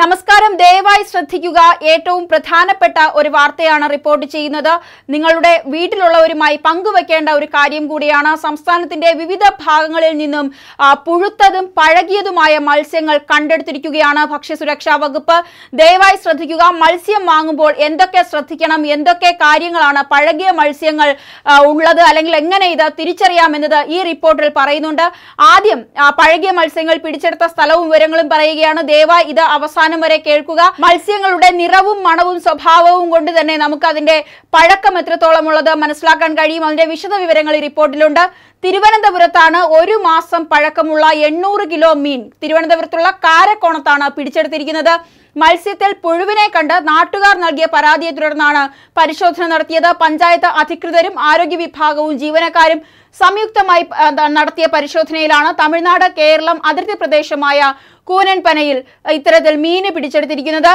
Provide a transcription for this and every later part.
നമസ്കാരം ദയവായി ശ്രദ്ധിക്കുക ഏറ്റവും പ്രധാനപ്പെട്ട ഒരു വാർത്തയാണ് റിപ്പോർട്ട് ചെയ്യുന്നത് നിങ്ങളുടെ വീട്ടിലുള്ളവരുമായി പങ്കുവെക്കേണ്ട ഒരു കാര്യം കൂടിയാണ് സംസ്ഥാനത്തിന്റെ വിവിധ ഭാഗങ്ങളിൽ നിന്നും പുഴുത്തതും പഴകിയതുമായ മത്സ്യങ്ങൾ കണ്ടെടുത്തിരിക്കുകയാണ് ഭക്ഷ്യസുരക്ഷാ വകുപ്പ് ദയവായി ശ്രദ്ധിക്കുക മത്സ്യം വാങ്ങുമ്പോൾ എന്തൊക്കെ ശ്രദ്ധിക്കണം എന്തൊക്കെ കാര്യങ്ങളാണ് പഴകിയ മത്സ്യങ്ങൾ ഉള്ളത് അല്ലെങ്കിൽ എങ്ങനെ ഇത് തിരിച്ചറിയാമെന്നത് ഈ റിപ്പോർട്ടിൽ പറയുന്നുണ്ട് ആദ്യം പഴകിയ മത്സ്യങ്ങൾ പിടിച്ചെടുത്ത സ്ഥലവും വിവരങ്ങളും പറയുകയാണ് ദയവായി ഇത് അവസാന അവസാനം വരെ കേൾക്കുക മത്സ്യങ്ങളുടെ നിറവും മണവും സ്വഭാവവും കൊണ്ട് തന്നെ നമുക്ക് അതിന്റെ പഴക്കം എത്രത്തോളം ഉള്ളത് മനസ്സിലാക്കാൻ കഴിയും അതിന്റെ വിശദ വിവരങ്ങൾ ഈ റിപ്പോർട്ടിലുണ്ട് തിരുവനന്തപുരത്താണ് ഒരു മാസം പഴക്കമുള്ള എണ്ണൂറ് കിലോ മീൻ തിരുവനന്തപുരത്തുള്ള കാരക്കോണത്താണ് പിടിച്ചെടുത്തിരിക്കുന്നത് മത്സ്യത്തിൽ പുഴുവിനെ കണ്ട് നാട്ടുകാർ നൽകിയ പരാതിയെ തുടർന്നാണ് പരിശോധന നടത്തിയത് പഞ്ചായത്ത് അധികൃതരും ആരോഗ്യ വിഭാഗവും ജീവനക്കാരും സംയുക്തമായി നടത്തിയ പരിശോധനയിലാണ് തമിഴ്നാട് കേരളം അതിർത്തി പ്രദേശമായ കൂനൻപനയിൽ ഇത്തരത്തിൽ മീന് പിടിച്ചെടുത്തിരിക്കുന്നത്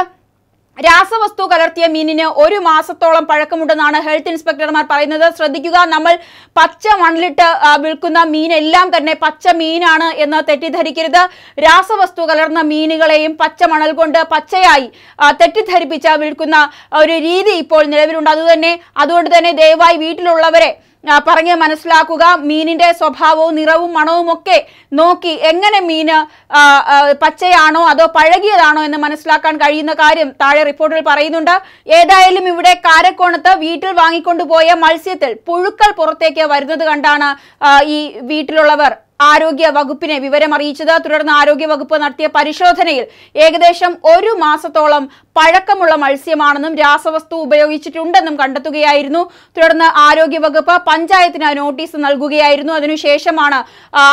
രാസവസ്തു കലർത്തിയ മീനിന് ഒരു മാസത്തോളം പഴക്കമുണ്ടെന്നാണ് ഹെൽത്ത് ഇൻസ്പെക്ടർമാർ പറയുന്നത് ശ്രദ്ധിക്കുക നമ്മൾ പച്ച മണ്ണിലിട്ട് വിൽക്കുന്ന മീനെല്ലാം തന്നെ പച്ച മീനാണ് എന്ന് തെറ്റിദ്ധരിക്കരുത് രാസവസ്തു കലർന്ന മീനുകളെയും പച്ച മണൽ കൊണ്ട് പച്ചയായി തെറ്റിദ്ധരിപ്പിച്ച് വിൽക്കുന്ന ഒരു രീതി ഇപ്പോൾ നിലവിലുണ്ട് അതുതന്നെ അതുകൊണ്ട് തന്നെ ദയവായി വീട്ടിലുള്ളവരെ പറഞ്ഞ് മനസ്സിലാക്കുക മീനിന്റെ സ്വഭാവവും നിറവും മണവും ഒക്കെ നോക്കി എങ്ങനെ മീന് പച്ചയാണോ അതോ പഴകിയതാണോ എന്ന് മനസ്സിലാക്കാൻ കഴിയുന്ന കാര്യം താഴെ റിപ്പോർട്ടിൽ പറയുന്നുണ്ട് ഏതായാലും ഇവിടെ കാരക്കോണത്ത് വീട്ടിൽ വാങ്ങിക്കൊണ്ടുപോയ മത്സ്യത്തിൽ പുഴുക്കൾ പുറത്തേക്ക് വരുന്നത് കണ്ടാണ് ഈ വീട്ടിലുള്ളവർ ആരോഗ്യ വകുപ്പിനെ വിവരമറിയിച്ചത് തുടർന്ന് ആരോഗ്യ വകുപ്പ് നടത്തിയ പരിശോധനയിൽ ഏകദേശം ഒരു മാസത്തോളം പഴക്കമുള്ള മത്സ്യമാണെന്നും രാസവസ്തു ഉപയോഗിച്ചിട്ടുണ്ടെന്നും കണ്ടെത്തുകയായിരുന്നു തുടർന്ന് ആരോഗ്യ വകുപ്പ് പഞ്ചായത്തിന് നോട്ടീസ് നൽകുകയായിരുന്നു അതിനുശേഷമാണ്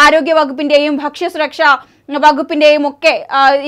ആരോഗ്യ വകുപ്പിന്റെയും ഭക്ഷ്യസുരക്ഷ വകുപ്പിന്റെയും ഒക്കെ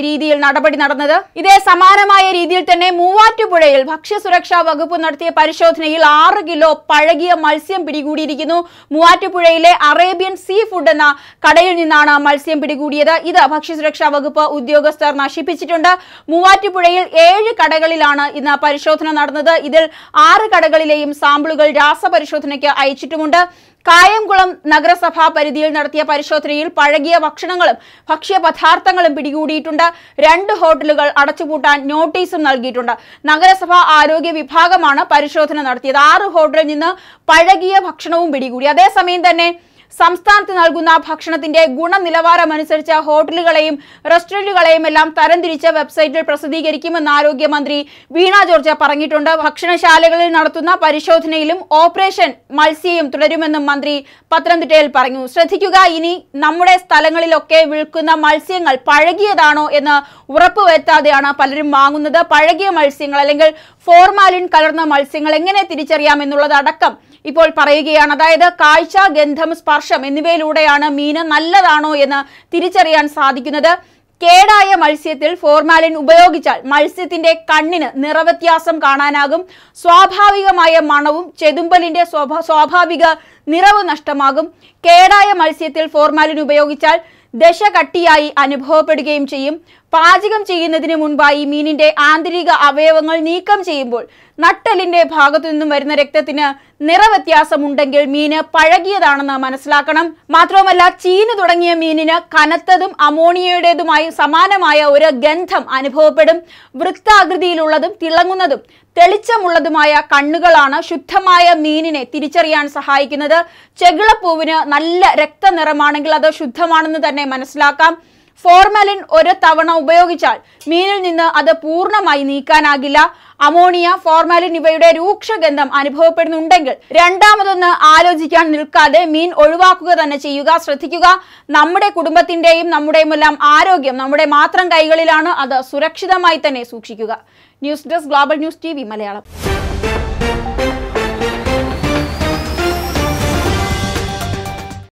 രീതിയിൽ നടപടി നടന്നത് ഇതേ സമാനമായ രീതിയിൽ തന്നെ മൂവാറ്റുപുഴയിൽ ഭക്ഷ്യസുരക്ഷാ വകുപ്പ് നടത്തിയ പരിശോധനയിൽ ആറ് കിലോ പഴകിയ മത്സ്യം പിടികൂടിയിരിക്കുന്നു മൂവാറ്റുപുഴയിലെ അറേബ്യൻ സീ ഫുഡ് എന്ന കടയിൽ നിന്നാണ് മത്സ്യം പിടികൂടിയത് ഇത് ഭക്ഷ്യസുരക്ഷാ വകുപ്പ് ഉദ്യോഗസ്ഥർ നശിപ്പിച്ചിട്ടുണ്ട് മൂവാറ്റുപുഴയിൽ ഏഴ് കടകളിലാണ് ഇന്ന് പരിശോധന നടന്നത് ഇതിൽ ആറ് കടകളിലെയും സാമ്പിളുകൾ രാസപരിശോധനയ്ക്ക് അയച്ചിട്ടുമുണ്ട് കായംകുളം നഗരസഭാ പരിധിയിൽ നടത്തിയ പരിശോധനയിൽ പഴകിയ ഭക്ഷണങ്ങളും ഭക്ഷ്യപദാർത്ഥങ്ങളും പിടികൂടിയിട്ടുണ്ട് രണ്ട് ഹോട്ടലുകൾ അടച്ചുപൂട്ടാൻ നോട്ടീസും നൽകിയിട്ടുണ്ട് നഗരസഭാ ആരോഗ്യ വിഭാഗമാണ് പരിശോധന നടത്തിയത് ആറ് ഹോട്ടലിൽ നിന്ന് പഴകിയ ഭക്ഷണവും പിടികൂടി അതേസമയം തന്നെ സംസ്ഥാനത്ത് നൽകുന്ന ഭക്ഷണത്തിന്റെ ഗുണനിലവാരമനുസരിച്ച് ഹോട്ടലുകളെയും റെസ്റ്റോറന്റുകളെയും എല്ലാം തരംതിരിച്ച് വെബ്സൈറ്റിൽ പ്രസിദ്ധീകരിക്കുമെന്ന് ആരോഗ്യമന്ത്രി വീണ ജോർജ് പറഞ്ഞിട്ടുണ്ട് ഭക്ഷണശാലകളിൽ നടത്തുന്ന പരിശോധനയിലും ഓപ്പറേഷൻ മത്സ്യയും തുടരുമെന്നും മന്ത്രി പത്തനംതിട്ടയിൽ പറഞ്ഞു ശ്രദ്ധിക്കുക ഇനി നമ്മുടെ സ്ഥലങ്ങളിലൊക്കെ വിൽക്കുന്ന മത്സ്യങ്ങൾ പഴകിയതാണോ എന്ന് ഉറപ്പുവരുത്താതെയാണ് പലരും വാങ്ങുന്നത് പഴകിയ മത്സ്യങ്ങൾ അല്ലെങ്കിൽ ഫോർമാലിൻ കലർന്ന മത്സ്യങ്ങൾ എങ്ങനെ തിരിച്ചറിയാം എന്നുള്ളതടക്കം ഇപ്പോൾ പറയുകയാണ് അതായത് കാഴ്ച ഗന്ധം സ്പർശം എന്നിവയിലൂടെയാണ് മീന് നല്ലതാണോ എന്ന് തിരിച്ചറിയാൻ സാധിക്കുന്നത് കേടായ മത്സ്യത്തിൽ ഫോർമാലിൻ ഉപയോഗിച്ചാൽ മത്സ്യത്തിന്റെ കണ്ണിന് നിറവ്യത്യാസം കാണാനാകും സ്വാഭാവികമായ മണവും ചെതുമ്പലിന്റെ സ്വാഭാവിക നിറവ് നഷ്ടമാകും കേടായ മത്സ്യത്തിൽ ഫോർമാലിൻ ഉപയോഗിച്ചാൽ ദശ കട്ടിയായി അനുഭവപ്പെടുകയും ചെയ്യും പാചകം ചെയ്യുന്നതിന് മുൻപായി മീനിന്റെ ആന്തരിക അവയവങ്ങൾ നീക്കം ചെയ്യുമ്പോൾ നട്ടലിന്റെ ഭാഗത്തു നിന്നും വരുന്ന രക്തത്തിന് നിറവ്യത്യാസമുണ്ടെങ്കിൽ മീന് പഴകിയതാണെന്ന് മനസ്സിലാക്കണം മാത്രവുമല്ല ചീന് തുടങ്ങിയ മീനിന് കനത്തതും അമോണിയയുടേതുമായി സമാനമായ ഒരു ഗന്ധം അനുഭവപ്പെടും വൃത്താകൃതിയിലുള്ളതും തിളങ്ങുന്നതും തെളിച്ചമുള്ളതുമായ കണ്ണുകളാണ് ശുദ്ധമായ മീനിനെ തിരിച്ചറിയാൻ സഹായിക്കുന്നത് ചെകിളപ്പൂവിന് നല്ല രക്തനിറമാണെങ്കിൽ അത് ശുദ്ധമാണെന്ന് തന്നെ മനസ്സിലാക്കാം ഫോർമാലിൻ ഒരു തവണ ഉപയോഗിച്ചാൽ മീനിൽ നിന്ന് അത് പൂർണ്ണമായി നീക്കാനാകില്ല അമോണിയ ഫോർമാലിൻ ഇവയുടെ രൂക്ഷഗന്ധം അനുഭവപ്പെടുന്നുണ്ടെങ്കിൽ രണ്ടാമതൊന്ന് ആലോചിക്കാൻ നിൽക്കാതെ മീൻ ഒഴിവാക്കുക തന്നെ ചെയ്യുക ശ്രദ്ധിക്കുക നമ്മുടെ കുടുംബത്തിൻ്റെയും നമ്മുടെയുമെല്ലാം ആരോഗ്യം നമ്മുടെ മാത്രം കൈകളിലാണ് അത് സുരക്ഷിതമായി തന്നെ സൂക്ഷിക്കുക news desk global news T Malayalam